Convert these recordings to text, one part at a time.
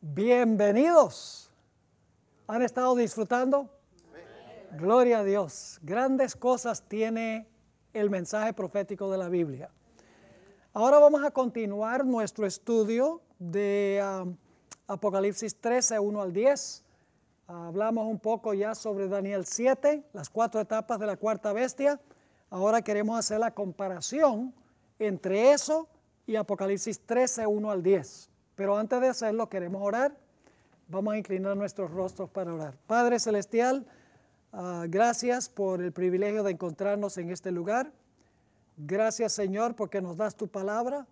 Bienvenidos. ¿Han estado disfrutando? Gloria a Dios. Grandes cosas tiene el mensaje profético de la Biblia. Ahora vamos a continuar nuestro estudio de um, Apocalipsis 13, 1 al 10. Hablamos un poco ya sobre Daniel 7, las cuatro etapas de la cuarta bestia. Ahora queremos hacer la comparación entre eso y Apocalipsis 13, 1 al 10. Pero antes de hacerlo queremos orar. Vamos a inclinar nuestros rostros para orar. Padre Celestial, ah, gracias por el privilegio de encontrarnos en este lugar. Gracias Señor porque nos das tu palabra.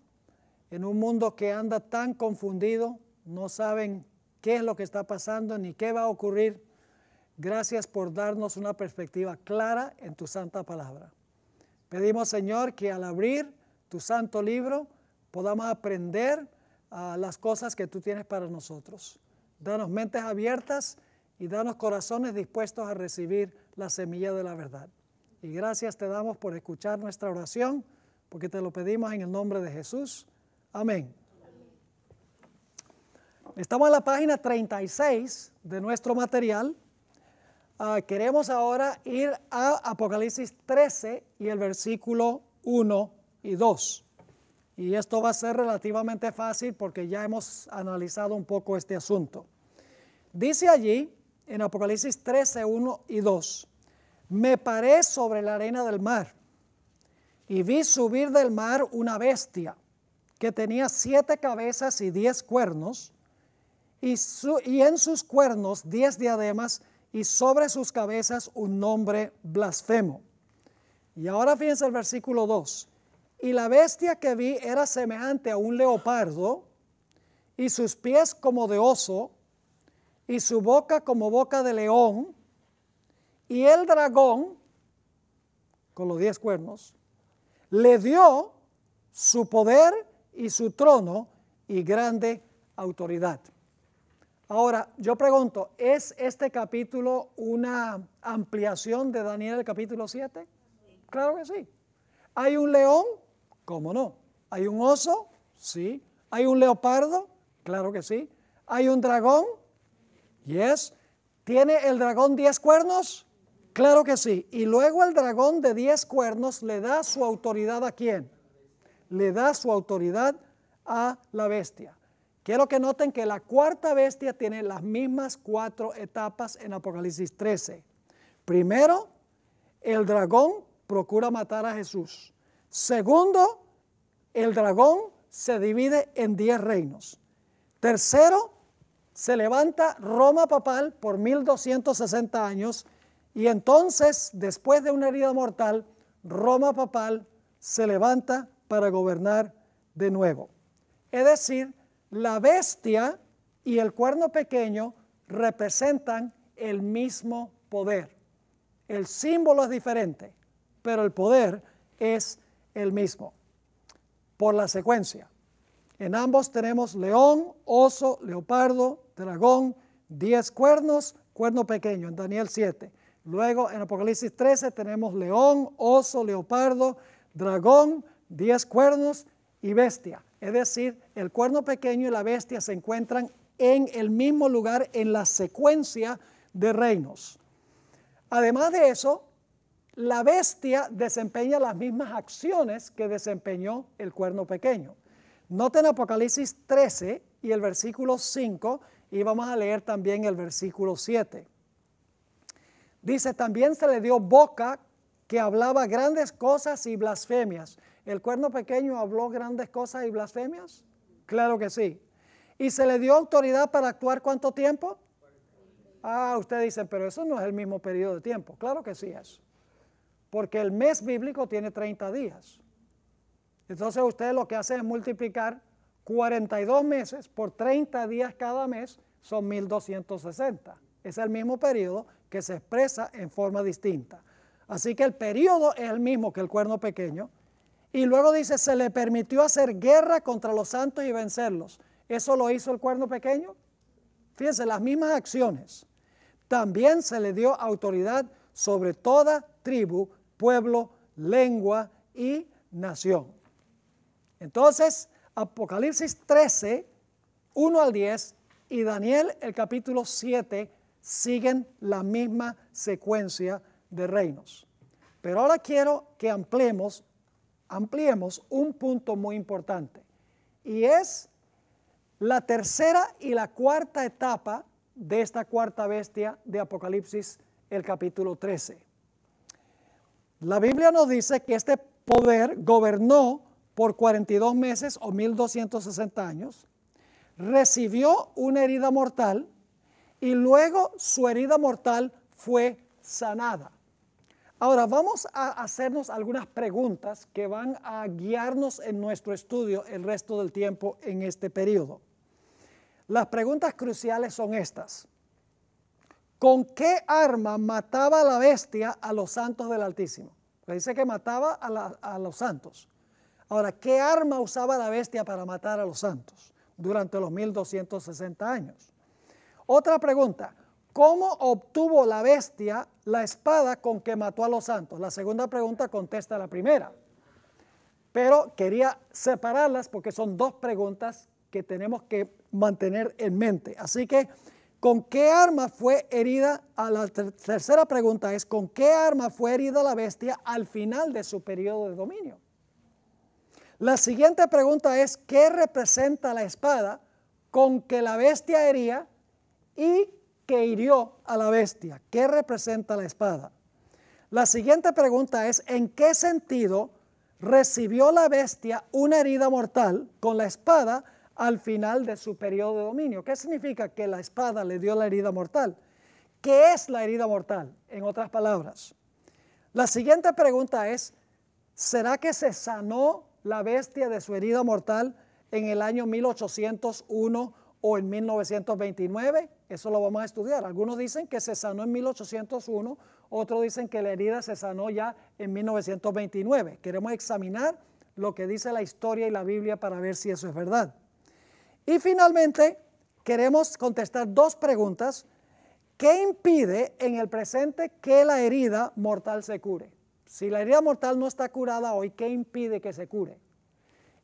En un mundo que anda tan confundido, no saben qué es lo que está pasando ni qué va a ocurrir. Gracias por darnos una perspectiva clara en tu santa palabra. Pedimos Señor que al abrir tu santo libro podamos aprender las cosas que tú tienes para nosotros. Danos mentes abiertas y danos corazones dispuestos a recibir la semilla de la verdad. Y gracias te damos por escuchar nuestra oración, porque te lo pedimos en el nombre de Jesús. Amén. Estamos en la página 36 de nuestro material. Ah, queremos ahora ir a Apocalipsis 13 y el versículo 1 y 2. Y esto va a ser relativamente fácil porque ya hemos analizado un poco este asunto. Dice allí en Apocalipsis 13, 1 y 2, me paré sobre la arena del mar y vi subir del mar una bestia que tenía siete cabezas y diez cuernos, y, y, en sus cuernos diez diademas, y sobre sus cabezas un nombre blasfemo. Y ahora fíjense el versículo 2. Y la bestia que vi era semejante a un leopardo, y sus pies como de oso, y su boca como boca de león, y el dragón, con los diez cuernos, le dio su poder y su trono y grande autoridad. Ahora, yo pregunto, ¿es este capítulo una ampliación de Daniel el capítulo 7? Claro que sí. Hay un león ¿Cómo no? ¿Hay un oso? Sí. ¿Hay un leopardo? Claro que sí. ¿Hay un dragón? Yes. ¿Tiene el dragón diez cuernos? Claro que sí. Y luego el dragón de diez cuernos le da su autoridad a quién? Le da su autoridad a la bestia. Quiero que noten que la cuarta bestia tiene las mismas cuatro etapas en Apocalipsis 13. Primero, el dragón procura matar a Jesús. Segundo, el dragón se divide en diez reinos. Tercero, se levanta Roma papal por 1260 años y entonces, después de una herida mortal, Roma papal se levanta para gobernar de nuevo. Es decir, la bestia y el cuerno pequeño representan el mismo poder. El símbolo es diferente, pero el poder es el mismo, por la secuencia. En ambos tenemos león, oso, leopardo, dragón, diez cuernos, cuerno pequeño, en Daniel 7. Luego en Apocalipsis 13 tenemos león, oso, leopardo, dragón, diez cuernos y bestia. Es decir, el cuerno pequeño y la bestia se encuentran en el mismo lugar en la secuencia de reinos. Además de eso, la bestia desempeña las mismas acciones que desempeñó el cuerno pequeño. Noten Apocalipsis 13 y el versículo 5 y vamos a leer también el versículo 7. Dice, también se le dio boca que hablaba grandes cosas y blasfemias. ¿El cuerno pequeño habló grandes cosas y blasfemias? Claro que sí. ¿Y se le dio autoridad para actuar cuánto tiempo? Ah, usted dice, pero eso no es el mismo periodo de tiempo. Claro que sí es porque el mes bíblico tiene 30 días. Entonces usted lo que hace es multiplicar 42 meses por 30 días cada mes, son 1260. Es el mismo periodo que se expresa en forma distinta. Así que el periodo es el mismo que el cuerno pequeño. Y luego dice, se le permitió hacer guerra contra los santos y vencerlos. ¿Eso lo hizo el cuerno pequeño? Fíjense, las mismas acciones. También se le dio autoridad sobre toda tribu, pueblo, lengua y nación. Entonces, Apocalipsis 13, 1 al 10 y Daniel el capítulo 7 siguen la misma secuencia de reinos. Pero ahora quiero que ampliemos, ampliemos un punto muy importante y es la tercera y la cuarta etapa de esta cuarta bestia de Apocalipsis el capítulo 13. La Biblia nos dice que este poder gobernó por 42 meses o 1260 años, recibió una herida mortal y luego su herida mortal fue sanada. Ahora vamos a hacernos algunas preguntas que van a guiarnos en nuestro estudio el resto del tiempo en este periodo. Las preguntas cruciales son estas. ¿Con qué arma mataba la bestia a los santos del Altísimo? Le dice que mataba a, a los santos. Ahora, ¿qué arma usaba la bestia para matar a los santos durante los 1260 años? Otra pregunta, ¿cómo obtuvo la bestia la espada con que mató a los santos? La segunda pregunta contesta la primera, pero quería separarlas porque son dos preguntas que tenemos que mantener en mente. Así que ¿Con qué arma fue herida? A la tercera pregunta es, ¿con qué arma fue herida la bestia al final de su periodo de dominio? La siguiente pregunta es, ¿qué representa la espada con que la bestia hería y que hirió a la bestia? ¿Qué representa la espada? La siguiente pregunta es, ¿en qué sentido recibió la bestia una herida mortal con la espada? al final de su periodo de dominio. ¿Qué significa? Que la espada le dio la herida mortal. ¿Qué es la herida mortal? En otras palabras, la siguiente pregunta es, ¿será que se sanó la bestia de su herida mortal en el año 1801 o en 1929? Eso lo vamos a estudiar. Algunos dicen que se sanó en 1801, otros dicen que la herida se sanó ya en 1929. Queremos examinar lo que dice la historia y la Biblia para ver si eso es verdad. Y finalmente, queremos contestar dos preguntas. ¿Qué impide en el presente que la herida mortal se cure? Si la herida mortal no está curada hoy, ¿qué impide que se cure?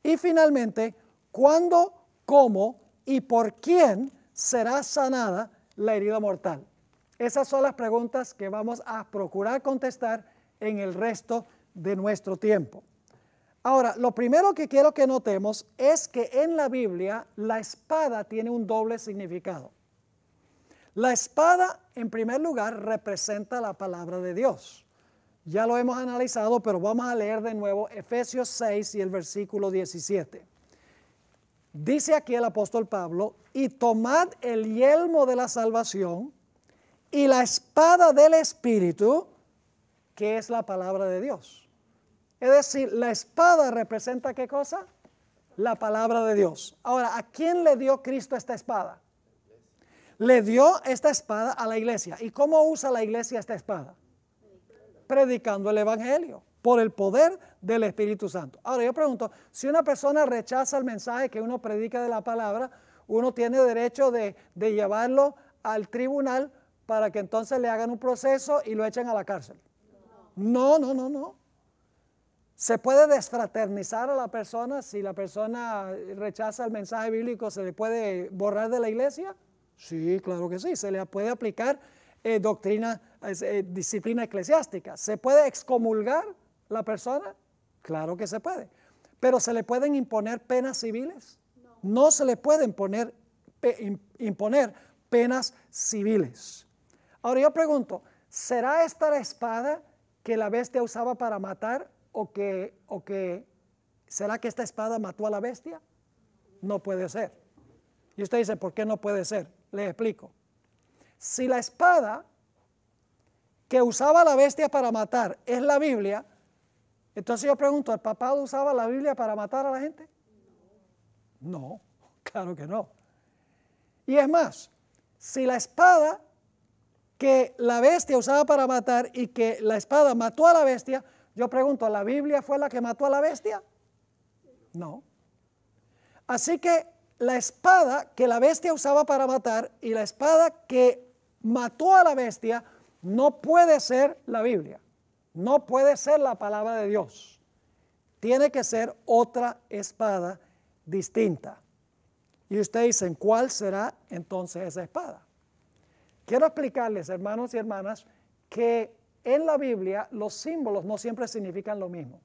Y finalmente, ¿cuándo, cómo y por quién será sanada la herida mortal? Esas son las preguntas que vamos a procurar contestar en el resto de nuestro tiempo. Ahora, lo primero que quiero que notemos es que en la Biblia la espada tiene un doble significado. La espada, en primer lugar, representa la palabra de Dios. Ya lo hemos analizado, pero vamos a leer de nuevo Efesios 6 y el versículo 17. Dice aquí el apóstol Pablo, y tomad el yelmo de la salvación y la espada del Espíritu, que es la palabra de Dios. Es decir, la espada representa qué cosa? La palabra de Dios. Ahora, ¿a quién le dio Cristo esta espada? Le dio esta espada a la iglesia. ¿Y cómo usa la iglesia esta espada? Predicando el Evangelio por el poder del Espíritu Santo. Ahora yo pregunto, si una persona rechaza el mensaje que uno predica de la palabra, uno tiene derecho de, llevarlo al tribunal para que entonces le hagan un proceso y lo echen a la cárcel. No, no, no, no. Se puede desfraternizar a la persona si la persona rechaza el mensaje bíblico, se le puede borrar de la iglesia. Sí, claro que sí, se le puede aplicar eh, doctrina, eh, disciplina eclesiástica. ¿Se puede excomulgar la persona? Claro que se puede. Pero ¿se le pueden imponer penas civiles? No, no se le pueden imponer penas civiles. Ahora yo pregunto, ¿será esta la espada que la bestia usaba para matar o que, o que, ¿será que esta espada mató a la bestia? No puede ser. Y usted dice, ¿por qué no puede ser? Le explico. Si la espada que usaba la bestia para matar es la Biblia, entonces yo pregunto, ¿el papá usaba la Biblia para matar a la gente? No, claro que no. Y es más, si la espada que la bestia usaba para matar y que la espada mató a la bestia, yo pregunto, ¿la Biblia fue la que mató a la bestia? No. Así que la espada que la bestia usaba para matar y la espada que mató a la bestia no puede ser la Biblia, no puede ser la palabra de Dios. Tiene que ser otra espada distinta. Y ustedes dicen, ¿cuál será entonces esa espada? Quiero explicarles, hermanos y hermanas, que en la Biblia los símbolos no siempre significan lo mismo.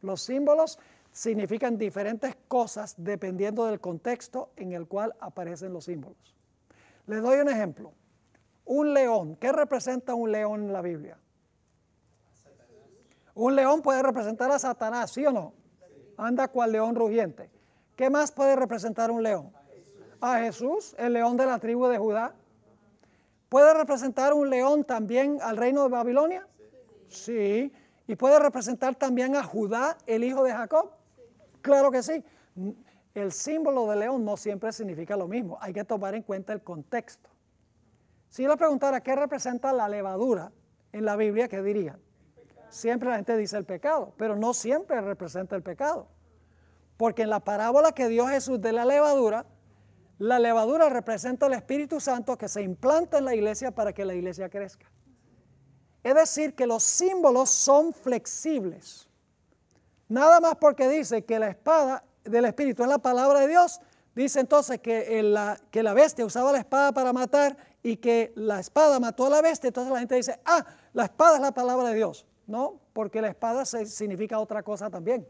Los símbolos significan diferentes cosas dependiendo del contexto en el cual aparecen los símbolos. Les doy un ejemplo. Un león. ¿Qué representa un león en la Biblia? Un león puede representar a Satanás, ¿sí o no? Anda cual león rugiente. ¿Qué más puede representar un león? A Jesús, el león de la tribu de Judá. ¿Puede representar un león también al reino de Babilonia? Sí. ¿Y puede representar también a Judá, el hijo de Jacob? Claro que sí. El símbolo de león no siempre significa lo mismo. Hay que tomar en cuenta el contexto. Si yo le preguntara qué representa la levadura en la Biblia, ¿qué diría? Siempre la gente dice el pecado, pero no siempre representa el pecado. Porque en la parábola que dio Jesús de la levadura, la levadura representa el Espíritu Santo que se implanta en la iglesia para que la iglesia crezca. Es decir, que los símbolos son flexibles. Nada más porque dice que la espada del Espíritu es la palabra de Dios, dice entonces que, eh, la, que la bestia usaba la espada para matar y que la espada mató a la bestia, entonces la gente dice, ah, la espada es la palabra de Dios. No, porque la espada significa otra cosa también.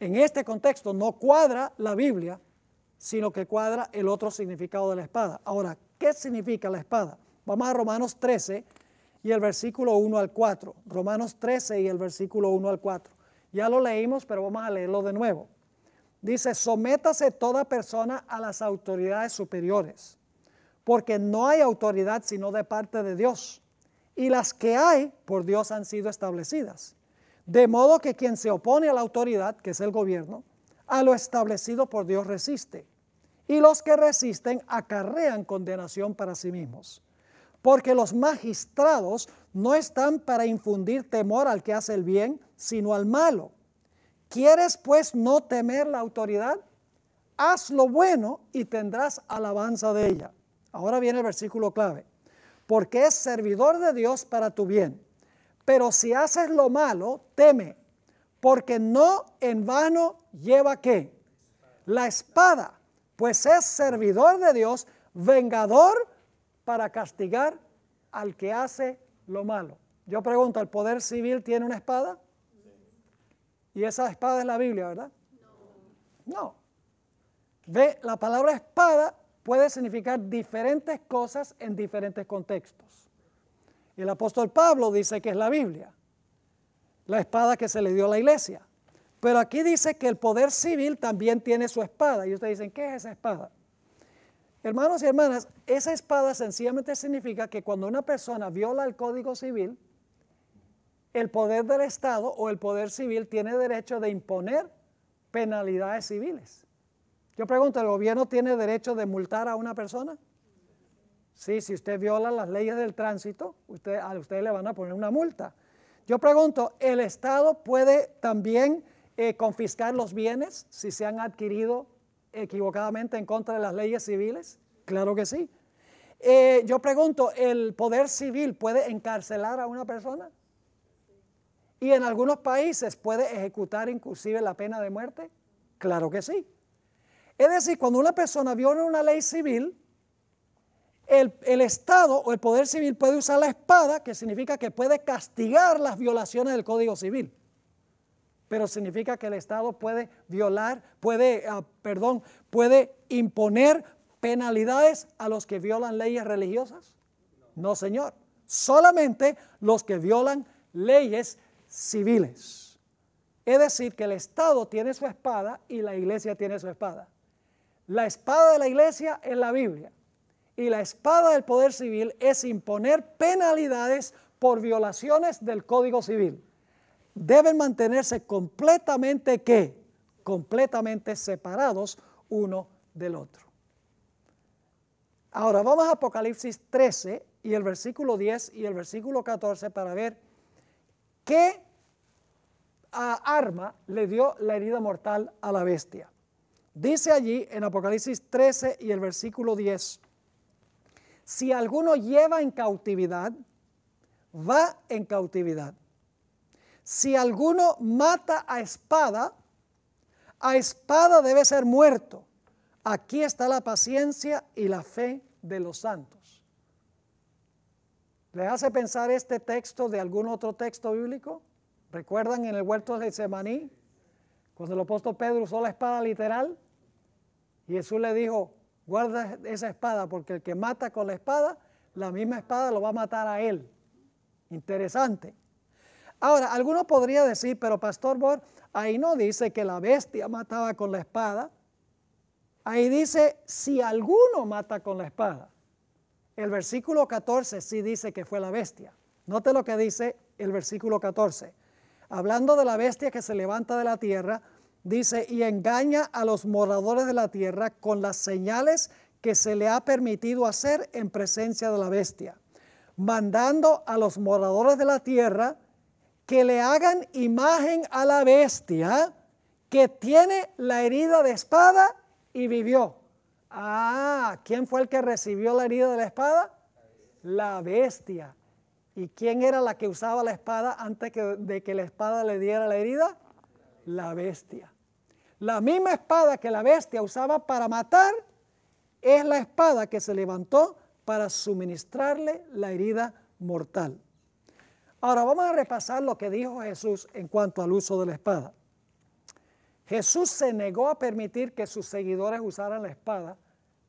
En este contexto no cuadra la Biblia sino que cuadra el otro significado de la espada. Ahora, ¿qué significa la espada? Vamos a Romanos 13 y el versículo 1 al 4. Romanos 13 y el versículo 1 al 4. Ya lo leímos, pero vamos a leerlo de nuevo. Dice, sométase toda persona a las autoridades superiores, porque no hay autoridad sino de parte de Dios, y las que hay por Dios han sido establecidas. De modo que quien se opone a la autoridad, que es el gobierno, a lo establecido por Dios resiste, y los que resisten acarrean condenación para sí mismos. Porque los magistrados no están para infundir temor al que hace el bien, sino al malo. ¿Quieres pues no temer la autoridad? Haz lo bueno y tendrás alabanza de ella. Ahora viene el versículo clave. Porque es servidor de Dios para tu bien. Pero si haces lo malo, teme, porque no en vano lleva qué? La espada pues es servidor de Dios, vengador para castigar al que hace lo malo. Yo pregunto, ¿el poder civil tiene una espada? Y esa espada es la Biblia, ¿verdad? No. Ve, la palabra espada puede significar diferentes cosas en diferentes contextos. el apóstol Pablo dice que es la Biblia, la espada que se le dio a la iglesia. Pero aquí dice que el poder civil también tiene su espada. Y ustedes dicen, ¿qué es esa espada? Hermanos y hermanas, esa espada sencillamente significa que cuando una persona viola el código civil, el poder del Estado o el poder civil tiene derecho de imponer penalidades civiles. Yo pregunto, ¿el gobierno tiene derecho de multar a una persona? Sí, si usted viola las leyes del tránsito, usted, a usted le van a poner una multa. Yo pregunto, ¿el Estado puede también eh, confiscar los bienes si se han adquirido equivocadamente en contra de las leyes civiles? Claro que sí. Eh, yo pregunto, ¿el poder civil puede encarcelar a una persona? Y en algunos países puede ejecutar inclusive la pena de muerte. Claro que sí. Es decir, cuando una persona viola una ley civil, el, el, Estado o el poder civil puede usar la espada, que significa que puede castigar las violaciones del Código Civil pero significa que el Estado puede violar, puede, ah, perdón, puede imponer penalidades a los que violan leyes religiosas. No, señor. Solamente los que violan leyes civiles. Es decir, que el Estado tiene su espada y la iglesia tiene su espada. La espada de la iglesia es la Biblia. Y la espada del poder civil es imponer penalidades por violaciones del Código Civil deben mantenerse completamente ¿qué? Completamente separados uno del otro. Ahora vamos a Apocalipsis 13 y el versículo 10 y el versículo 14 para ver qué ah, arma le dio la herida mortal a la bestia. Dice allí en Apocalipsis 13 y el versículo 10, si alguno lleva en cautividad, va en cautividad si alguno mata a espada, a espada debe ser muerto. Aquí está la paciencia y la fe de los santos. ¿Les hace pensar este texto de algún otro texto bíblico? ¿Recuerdan en el huerto de Getsemaní? Cuando el apóstol Pedro usó la espada literal, y Jesús le dijo, guarda esa espada, porque el que mata con la espada, la misma espada lo va a matar a él. Interesante. Ahora, alguno podría decir, pero Pastor Bor, ahí no dice que la bestia mataba con la espada. Ahí dice, si alguno mata con la espada. El versículo 14 sí dice que fue la bestia. Note lo que dice el versículo 14. Hablando de la bestia que se levanta de la tierra, dice, y engaña a los moradores de la tierra con las señales que se le ha permitido hacer en presencia de la bestia, mandando a los moradores de la tierra que le hagan imagen a la bestia que tiene la herida de espada y vivió. Ah, ¿quién fue el que recibió la herida de la espada? La bestia. ¿Y quién era la que usaba la espada antes de que la espada le diera la herida? La bestia. La misma espada que la bestia usaba para matar es la espada que se levantó para suministrarle la herida mortal. Ahora vamos a repasar lo que dijo Jesús en cuanto al uso de la espada. Jesús se negó a permitir que sus seguidores usaran la espada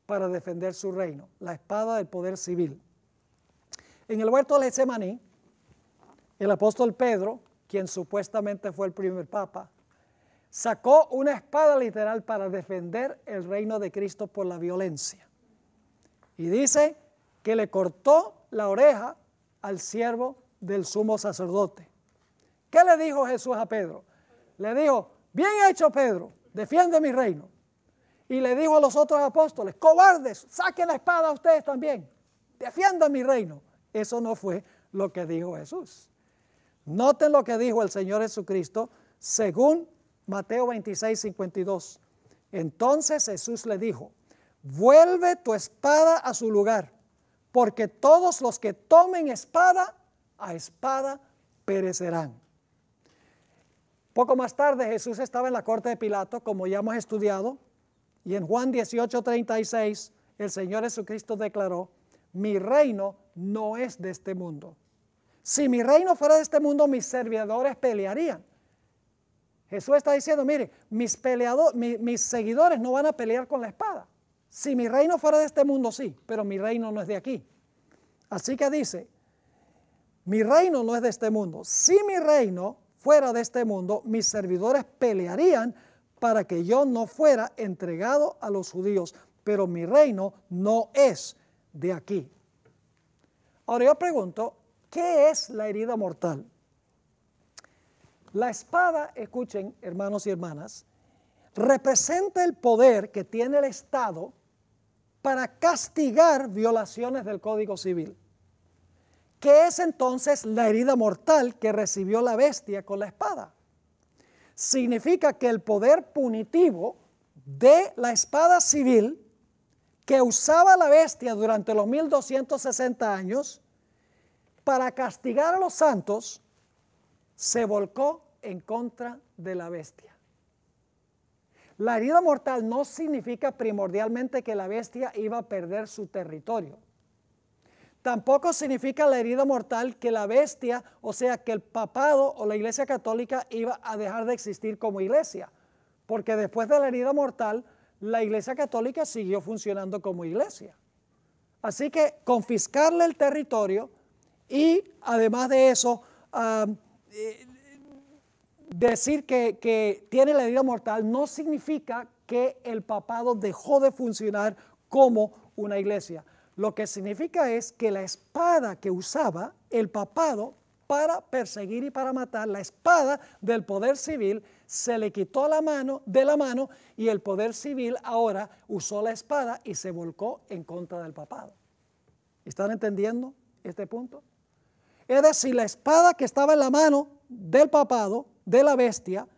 para defender su reino, la espada del poder civil. En el huerto de Getsemaní, el apóstol Pedro, quien supuestamente fue el primer papa, sacó una espada literal para defender el reino de Cristo por la violencia. Y dice que le cortó la oreja al siervo del sumo sacerdote. ¿Qué le dijo Jesús a Pedro? Le dijo, bien hecho Pedro, defiende mi reino. Y le dijo a los otros apóstoles, cobardes, saquen la espada a ustedes también, defiendan mi reino. Eso no fue lo que dijo Jesús. Noten lo que dijo el Señor Jesucristo según Mateo 26, 52. Entonces Jesús le dijo, vuelve tu espada a su lugar, porque todos los que tomen espada a espada perecerán. Poco más tarde Jesús estaba en la corte de Pilato, como ya hemos estudiado, y en Juan 18:36 el Señor Jesucristo declaró, mi reino no es de este mundo. Si mi reino fuera de este mundo, mis servidores pelearían. Jesús está diciendo, mire, mis, mis seguidores no van a pelear con la espada. Si mi reino fuera de este mundo, sí, pero mi reino no es de aquí. Así que dice, mi reino no es de este mundo. Si mi reino fuera de este mundo, mis servidores pelearían para que yo no fuera entregado a los judíos, pero mi reino no es de aquí. Ahora yo pregunto, ¿qué es la herida mortal? La espada, escuchen hermanos y hermanas, representa el poder que tiene el Estado para castigar violaciones del Código Civil. ¿Qué es entonces la herida mortal que recibió la bestia con la espada? Significa que el poder punitivo de la espada civil que usaba la bestia durante los 1260 años para castigar a los santos se volcó en contra de la bestia. La herida mortal no significa primordialmente que la bestia iba a perder su territorio. Tampoco significa la herida mortal que la bestia, o sea, que el papado o la iglesia católica iba a dejar de existir como iglesia, porque después de la herida mortal, la iglesia católica siguió funcionando como iglesia. Así que confiscarle el territorio y además de eso, eh, decir que, tiene la herida mortal no significa que el papado dejó de funcionar como una iglesia. Lo que significa es que la espada que usaba el papado para perseguir y para matar, la espada del poder civil se le quitó la mano de la mano y el poder civil ahora usó la espada y se volcó en contra del papado. ¿Están entendiendo este punto? Es decir, la espada que estaba en la mano del papado, de la bestia,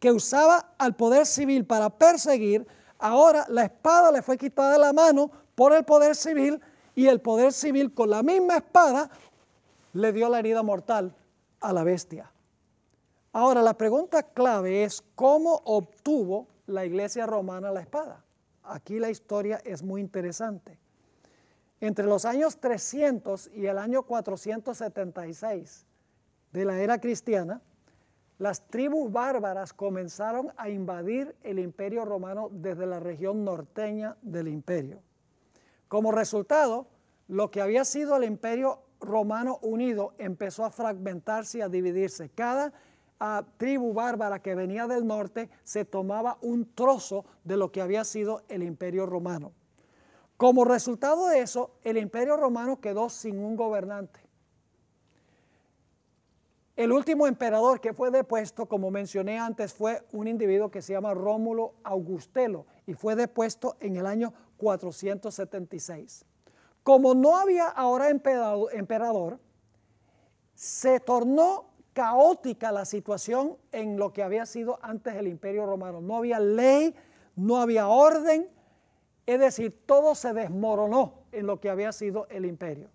que usaba al poder civil para perseguir, ahora la espada le fue quitada de la mano por el poder civil y el poder civil con la misma espada le dio la herida mortal a la bestia. Ahora, la pregunta clave es cómo obtuvo la iglesia romana la espada. Aquí la historia es muy interesante. Entre los años 300 y el año 476 de la era cristiana, las tribus bárbaras comenzaron a invadir el imperio romano desde la región norteña del imperio. Como resultado, lo que había sido el imperio romano unido empezó a fragmentarse y a dividirse. Cada ah, tribu bárbara que venía del norte se tomaba un trozo de lo que había sido el imperio romano. Como resultado de eso, el imperio romano quedó sin un gobernante. El último emperador que fue depuesto, como mencioné antes, fue un individuo que se llama Rómulo Augustelo y fue depuesto en el año 476. Como no había ahora emperador, se tornó caótica la situación en lo que había sido antes el imperio romano. No había ley, no había orden, es decir, todo se desmoronó en lo que había sido el imperio.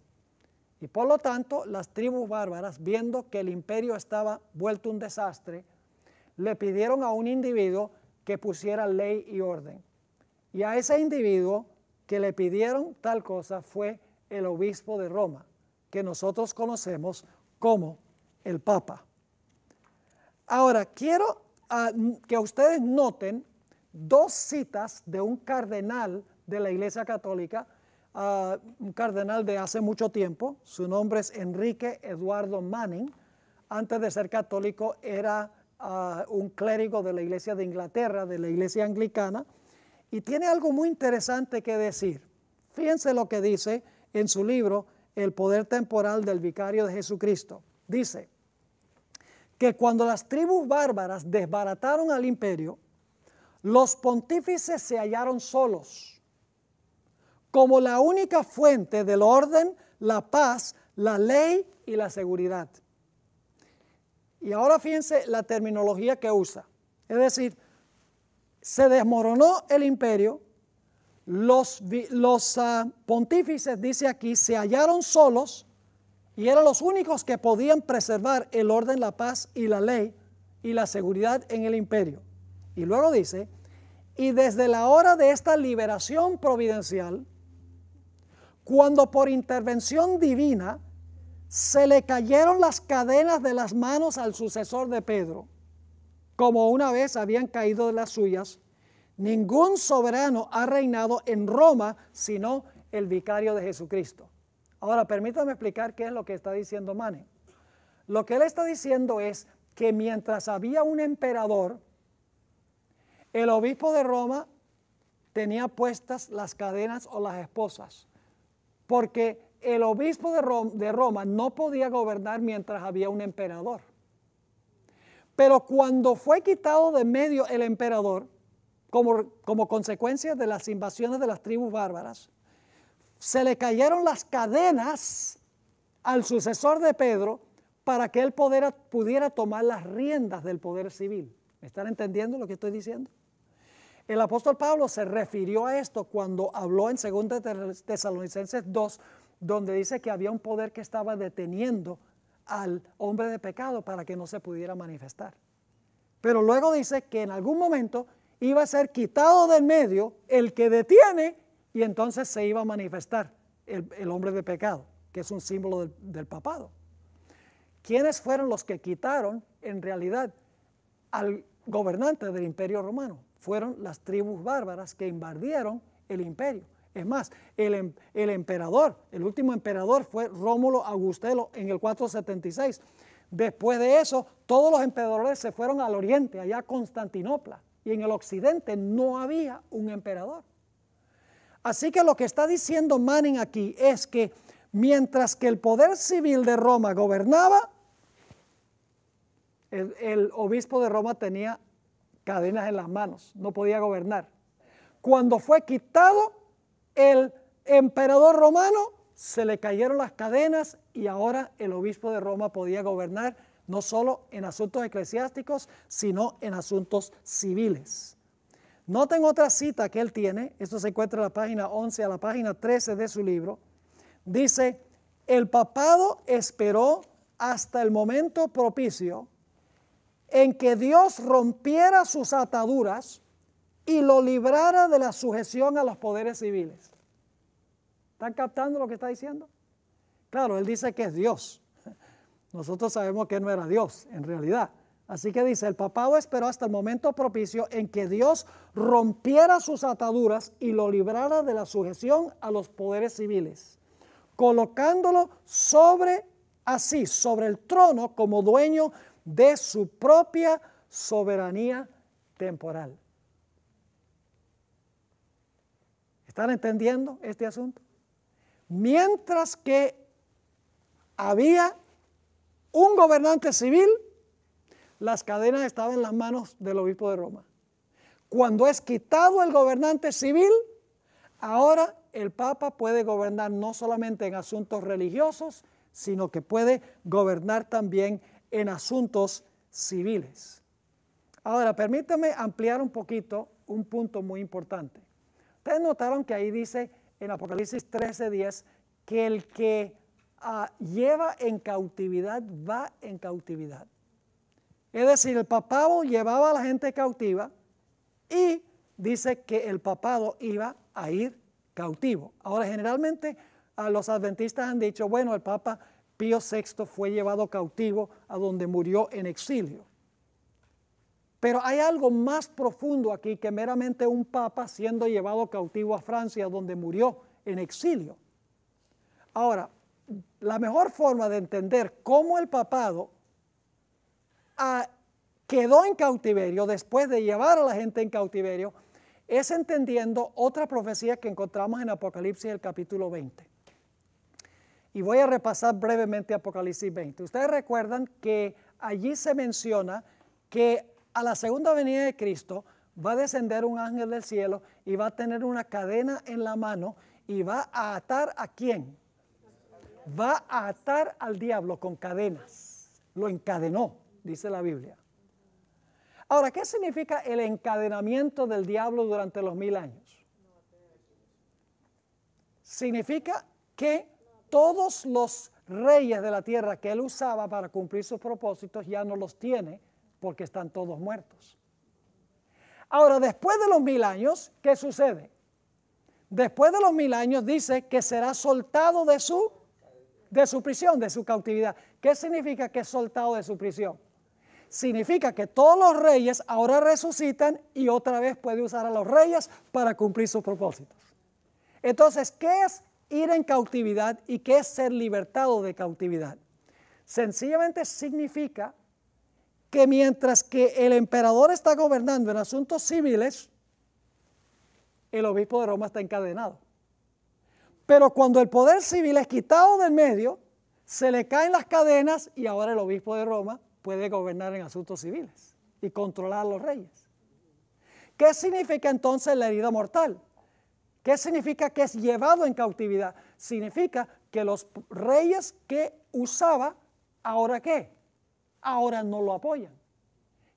Y por lo tanto, las tribus bárbaras, viendo que el imperio estaba vuelto un desastre, le pidieron a un individuo que pusiera ley y orden. Y a ese individuo que le pidieron tal cosa fue el obispo de Roma, que nosotros conocemos como el Papa. Ahora, quiero ah, que ustedes noten dos citas de un cardenal de la Iglesia Católica, ah, un cardenal de hace mucho tiempo, su nombre es Enrique Eduardo Manning, antes de ser católico era ah, un clérigo de la Iglesia de Inglaterra, de la Iglesia Anglicana, y tiene algo muy interesante que decir. Fíjense lo que dice en su libro El poder temporal del vicario de Jesucristo. Dice que cuando las tribus bárbaras desbarataron al imperio, los pontífices se hallaron solos, como la única fuente del orden, la paz, la ley y la seguridad. Y ahora fíjense la terminología que usa. Es decir, se desmoronó el imperio, los, ah, pontífices, dice aquí, se hallaron solos y eran los únicos que podían preservar el orden, la paz y la ley y la seguridad en el imperio. Y luego dice, y desde la hora de esta liberación providencial, cuando por intervención divina se le cayeron las cadenas de las manos al sucesor de Pedro, como una vez habían caído de las suyas, ningún soberano ha reinado en Roma sino el vicario de Jesucristo. Ahora, permítame explicar qué es lo que está diciendo Mane. Lo que él está diciendo es que mientras había un emperador, el obispo de Roma tenía puestas las cadenas o las esposas, porque el obispo de Roma, de Roma no podía gobernar mientras había un emperador. Pero cuando fue quitado de medio el emperador, como, consecuencia de las invasiones de las tribus bárbaras, se le cayeron las cadenas al sucesor de Pedro para que él pudiera tomar las riendas del poder civil. están entendiendo lo que estoy diciendo? El apóstol Pablo se refirió a esto cuando habló en 2 Tesalonicenses 2, donde dice que había un poder que estaba deteniendo al hombre de pecado para que no se pudiera manifestar. Pero luego dice que en algún momento iba a ser quitado del medio el que detiene y entonces se iba a manifestar el, hombre de pecado, que es un símbolo del, del papado. ¿Quiénes fueron los que quitaron en realidad al gobernante del imperio romano? Fueron las tribus bárbaras que invadieron el imperio. Es más, em, el, emperador, el último emperador fue Rómulo Augustelo en el 476. Después de eso, todos los emperadores se fueron al oriente, allá a Constantinopla. Y en el occidente no había un emperador. Así que lo que está diciendo Manning aquí es que mientras que el poder civil de Roma gobernaba, el, obispo de Roma tenía cadenas en las manos, no podía gobernar. Cuando fue quitado el emperador romano se le cayeron las cadenas y ahora el obispo de Roma podía gobernar no solo en asuntos eclesiásticos, sino en asuntos civiles. Noten otra cita que él tiene, esto se encuentra en la página 11 a la página 13 de su libro. Dice, el papado esperó hasta el momento propicio en que Dios rompiera sus ataduras y lo librara de la sujeción a los poderes civiles. ¿Están captando lo que está diciendo? Claro, él dice que es Dios. Nosotros sabemos que no era Dios en realidad. Así que dice, el papado esperó hasta el momento propicio en que Dios rompiera sus ataduras y lo librara de la sujeción a los poderes civiles, colocándolo sobre así, sobre el trono como dueño de su propia soberanía temporal. ¿Están entendiendo este asunto? Mientras que había un gobernante civil, las cadenas estaban en las manos del obispo de Roma. Cuando es quitado el gobernante civil, ahora el Papa puede gobernar no solamente en asuntos religiosos, sino que puede gobernar también en asuntos civiles. Ahora, permítame ampliar un poquito un punto muy importante. Ustedes notaron que ahí dice en Apocalipsis 13:10 que el que ah, lleva en cautividad va en cautividad. Es decir, el papado llevaba a la gente cautiva y dice que el papado iba a ir cautivo. Ahora, generalmente los adventistas han dicho, bueno, el Papa Pío VI fue llevado cautivo a donde murió en exilio. Pero hay algo más profundo aquí que meramente un papa siendo llevado cautivo a Francia, donde murió en exilio. Ahora, la mejor forma de entender cómo el papado ah, quedó en cautiverio después de llevar a la gente en cautiverio es entendiendo otra profecía que encontramos en Apocalipsis el capítulo 20. Y voy a repasar brevemente Apocalipsis 20. Ustedes recuerdan que allí se menciona que a la segunda venida de Cristo va a descender un ángel del cielo y va a tener una cadena en la mano y va a atar a quién? Va a atar al diablo con cadenas. Lo encadenó, dice la Biblia. Ahora, ¿qué significa el encadenamiento del diablo durante los mil años? Significa que todos los reyes de la tierra que él usaba para cumplir sus propósitos ya no los tiene porque están todos muertos. Ahora, después de los mil años, ¿qué sucede? Después de los mil años dice que será soltado de su, de su prisión, de su cautividad. ¿Qué significa que es soltado de su prisión? Significa que todos los reyes ahora resucitan y otra vez puede usar a los reyes para cumplir sus propósitos. Entonces, ¿qué es ir en cautividad y qué es ser libertado de cautividad? Sencillamente significa que mientras que el emperador está gobernando en asuntos civiles, el obispo de Roma está encadenado. Pero cuando el poder civil es quitado del medio, se le caen las cadenas y ahora el obispo de Roma puede gobernar en asuntos civiles y controlar a los reyes. ¿Qué significa entonces la herida mortal? ¿Qué significa que es llevado en cautividad? Significa que los reyes que usaba, ¿ahora qué? ahora no lo apoyan.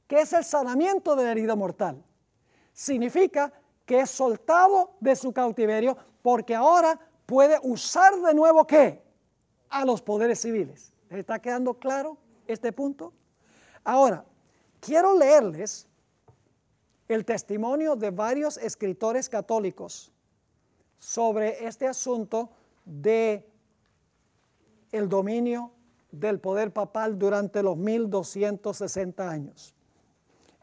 ¿Qué es el sanamiento de la herida mortal? Significa que es soltado de su cautiverio porque ahora puede usar de nuevo qué? A los poderes civiles. está quedando claro este punto? Ahora, quiero leerles el testimonio de varios escritores católicos sobre este asunto de el dominio del poder papal durante los 1260 años.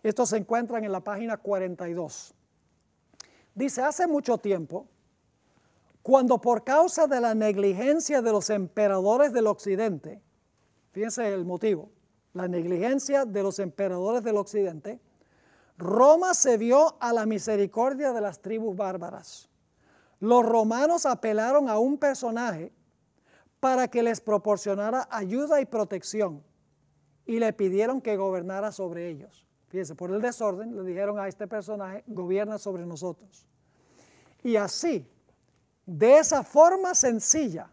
Estos se encuentran en la página 42. Dice, hace mucho tiempo, cuando por causa de la negligencia de los emperadores del occidente, fíjense el motivo, la negligencia de los emperadores del occidente, Roma se vio a la misericordia de las tribus bárbaras. Los romanos apelaron a un personaje para que les proporcionara ayuda y protección. Y le pidieron que gobernara sobre ellos. Fíjense, por el desorden le dijeron a este personaje, gobierna sobre nosotros. Y así, de esa forma sencilla,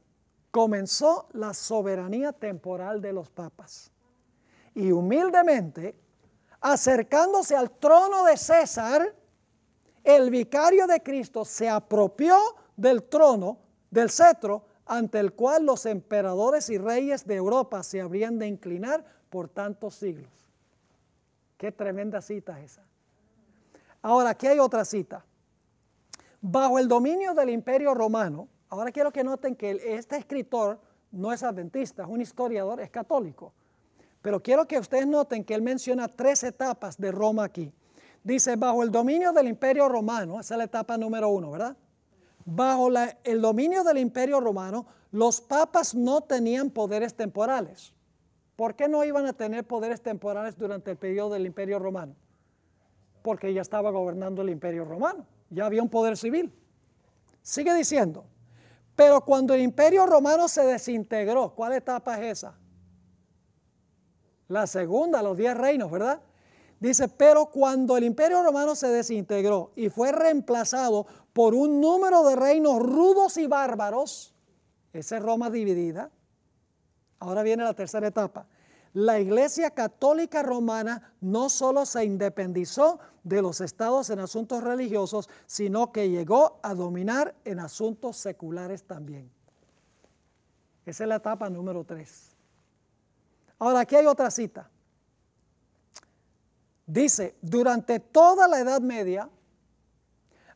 comenzó la soberanía temporal de los papas. Y humildemente, acercándose al trono de César, el vicario de Cristo se apropió del trono, del cetro, ante el cual los emperadores y reyes de Europa se habrían de inclinar por tantos siglos. Qué tremenda cita esa. Ahora, aquí hay otra cita. Bajo el dominio del imperio romano, ahora quiero que noten que este escritor no es adventista, es un historiador, es católico. Pero quiero que ustedes noten que él menciona tres etapas de Roma aquí. Dice, bajo el dominio del imperio romano, esa es la etapa número uno, ¿verdad? bajo el dominio del imperio romano, los papas no tenían poderes temporales. ¿Por qué no iban a tener poderes temporales durante el periodo del imperio romano? Porque ya estaba gobernando el imperio romano, ya había un poder civil. Sigue diciendo, pero cuando el imperio romano se desintegró, ¿cuál etapa es esa? La segunda, los diez reinos, ¿verdad? Dice, pero cuando el imperio romano se desintegró y fue reemplazado por un número de reinos rudos y bárbaros. Esa es Roma dividida. Ahora viene la tercera etapa. La Iglesia Católica Romana no solo se independizó de los estados en asuntos religiosos, sino que llegó a dominar en asuntos seculares también. Esa es la etapa número tres. Ahora, aquí hay otra cita. Dice, durante toda la Edad Media,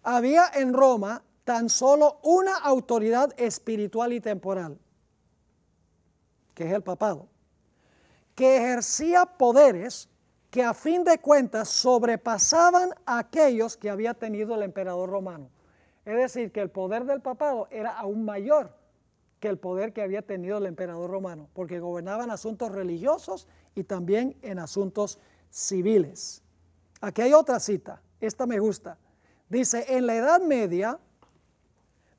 había en Roma tan solo una autoridad espiritual y temporal, que es el papado, que ejercía poderes que a fin de cuentas sobrepasaban aquellos que había tenido el emperador romano. Es decir, que el poder del papado era aún mayor que el poder que había tenido el emperador romano, porque gobernaban asuntos religiosos y también en asuntos civiles. Aquí hay otra cita, esta me gusta. Dice, en la Edad Media,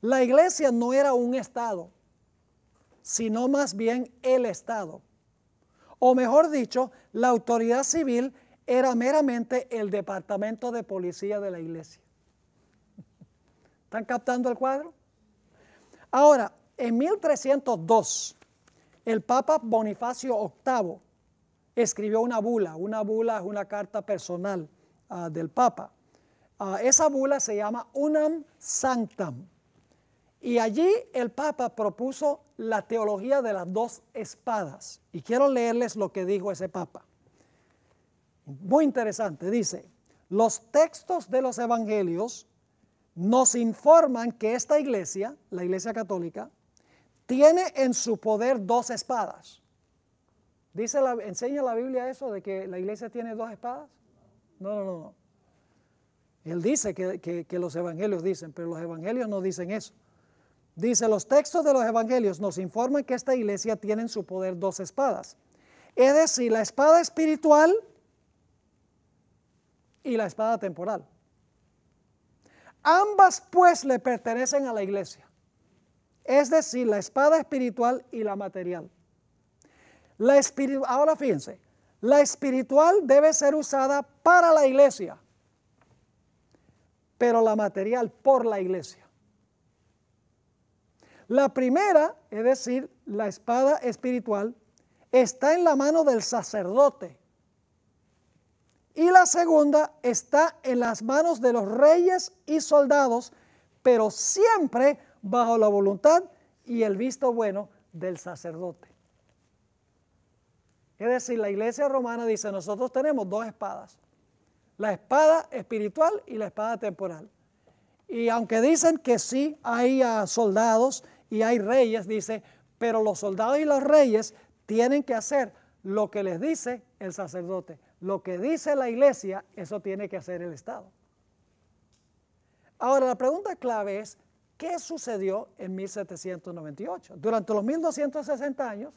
la iglesia no era un Estado, sino más bien el Estado. O mejor dicho, la autoridad civil era meramente el departamento de policía de la iglesia. ¿Están captando el cuadro? Ahora, en 1302, el Papa Bonifacio VIII escribió una bula. Una bula es una carta personal ah, del Papa. Ah, esa bula se llama Unam Sanctam. Y allí el Papa propuso la teología de las dos espadas. Y quiero leerles lo que dijo ese Papa. Muy interesante, dice, los textos de los evangelios nos informan que esta iglesia, la iglesia católica, tiene en su poder dos espadas. Dice la, ¿Enseña la Biblia eso de que la iglesia tiene dos espadas? No, no, no. no. Él dice que, los evangelios dicen, pero los evangelios no dicen eso. Dice, los textos de los evangelios nos informan que esta iglesia tiene en su poder dos espadas. Es decir, la espada espiritual y la espada temporal. Ambas pues le pertenecen a la iglesia. Es decir, la espada espiritual y la material. La ahora fíjense, la espiritual debe ser usada para la iglesia pero la material por la iglesia. La primera, es decir, la espada espiritual, está en la mano del sacerdote. Y la segunda está en las manos de los reyes y soldados, pero siempre bajo la voluntad y el visto bueno del sacerdote. Es decir, la iglesia romana dice, nosotros tenemos dos espadas la espada espiritual y la espada temporal. Y aunque dicen que sí hay ah, soldados y hay reyes, dice, pero los soldados y los reyes tienen que hacer lo que les dice el sacerdote. Lo que dice la iglesia, eso tiene que hacer el Estado. Ahora, la pregunta clave es, ¿qué sucedió en 1798? Durante los 1260 años,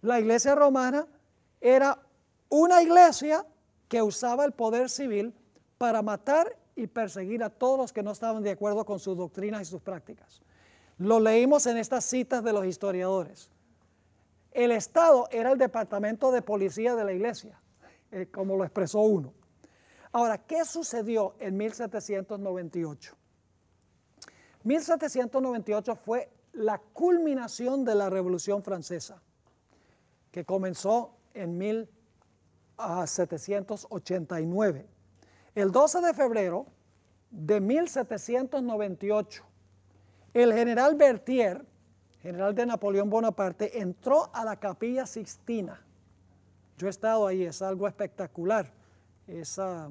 la iglesia romana era una iglesia que usaba el poder civil para matar y perseguir a todos los que no estaban de acuerdo con sus doctrinas y sus prácticas. Lo leímos en estas citas de los historiadores. El Estado era el departamento de policía de la iglesia, eh, como lo expresó uno. Ahora, ¿qué sucedió en 1798? 1798 fue la culminación de la Revolución Francesa, que comenzó en 1798 a 789. El 12 de febrero de 1798, el general Berthier, general de Napoleón Bonaparte, entró a la capilla Sixtina. Yo he estado ahí, es algo espectacular, esas